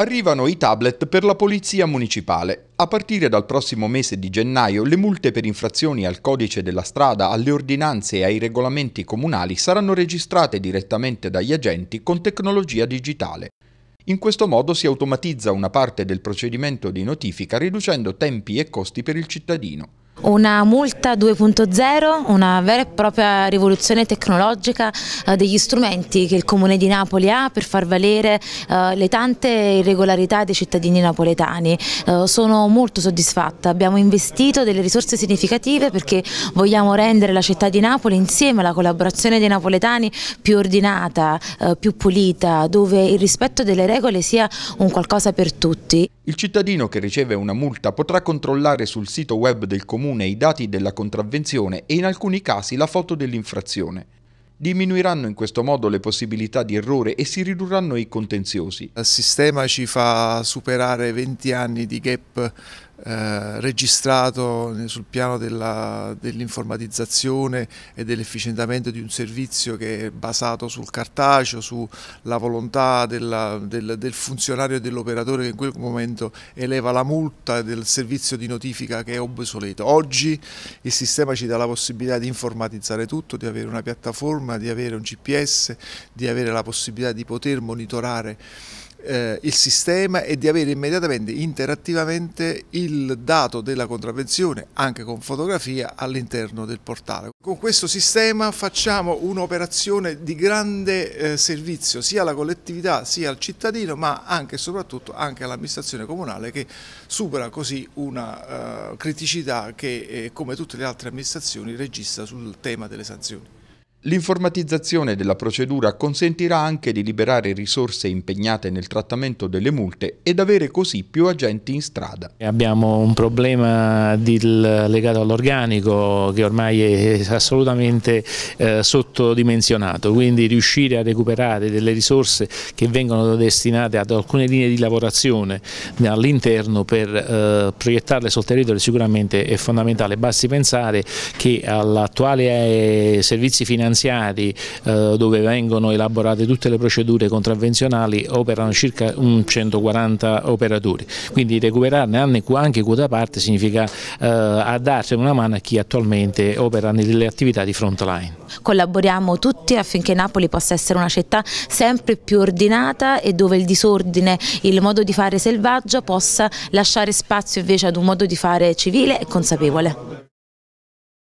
Arrivano i tablet per la polizia municipale. A partire dal prossimo mese di gennaio le multe per infrazioni al codice della strada, alle ordinanze e ai regolamenti comunali saranno registrate direttamente dagli agenti con tecnologia digitale. In questo modo si automatizza una parte del procedimento di notifica riducendo tempi e costi per il cittadino. Una multa 2.0, una vera e propria rivoluzione tecnologica eh, degli strumenti che il Comune di Napoli ha per far valere eh, le tante irregolarità dei cittadini napoletani. Eh, sono molto soddisfatta, abbiamo investito delle risorse significative perché vogliamo rendere la città di Napoli insieme alla collaborazione dei napoletani più ordinata, più pulita, dove il rispetto delle regole sia un qualcosa per tutti. Il cittadino che riceve una multa potrà controllare sul sito web del comune i dati della contravvenzione e in alcuni casi la foto dell'infrazione. Diminuiranno in questo modo le possibilità di errore e si ridurranno i contenziosi. Il sistema ci fa superare 20 anni di gap eh, registrato sul piano dell'informatizzazione dell e dell'efficientamento di un servizio che è basato sul cartaceo, sulla volontà della, del, del, funzionario e dell'operatore che in quel momento eleva la multa del servizio di notifica che è obsoleto. Oggi il sistema ci dà la possibilità di informatizzare tutto, di avere una piattaforma, di avere un GPS, di avere la possibilità di poter monitorare eh, il sistema e di avere immediatamente interattivamente il dato della contravvenzione anche con fotografia all'interno del portale. Con questo sistema facciamo un'operazione di grande eh, servizio sia alla collettività sia al cittadino ma anche e soprattutto anche all'amministrazione comunale che supera così una eh, criticità che eh, come tutte le altre amministrazioni registra sul tema delle sanzioni. L'informatizzazione della procedura consentirà anche di liberare risorse impegnate nel trattamento delle multe ed avere così più agenti in strada. Abbiamo un problema legato all'organico che ormai è assolutamente eh, sottodimensionato, quindi riuscire a recuperare delle risorse che vengono destinate ad alcune linee di lavorazione all'interno per eh, proiettarle sul territorio sicuramente è fondamentale. Basti pensare che all'attuale eh, servizi finanziari finanziari eh, dove vengono elaborate tutte le procedure contravvenzionali operano circa 140 operatori, quindi recuperarne anche quota parte significa eh, darci una mano a chi attualmente opera nelle attività di front line. Collaboriamo tutti affinché Napoli possa essere una città sempre più ordinata e dove il disordine, il modo di fare selvaggio possa lasciare spazio invece ad un modo di fare civile e consapevole.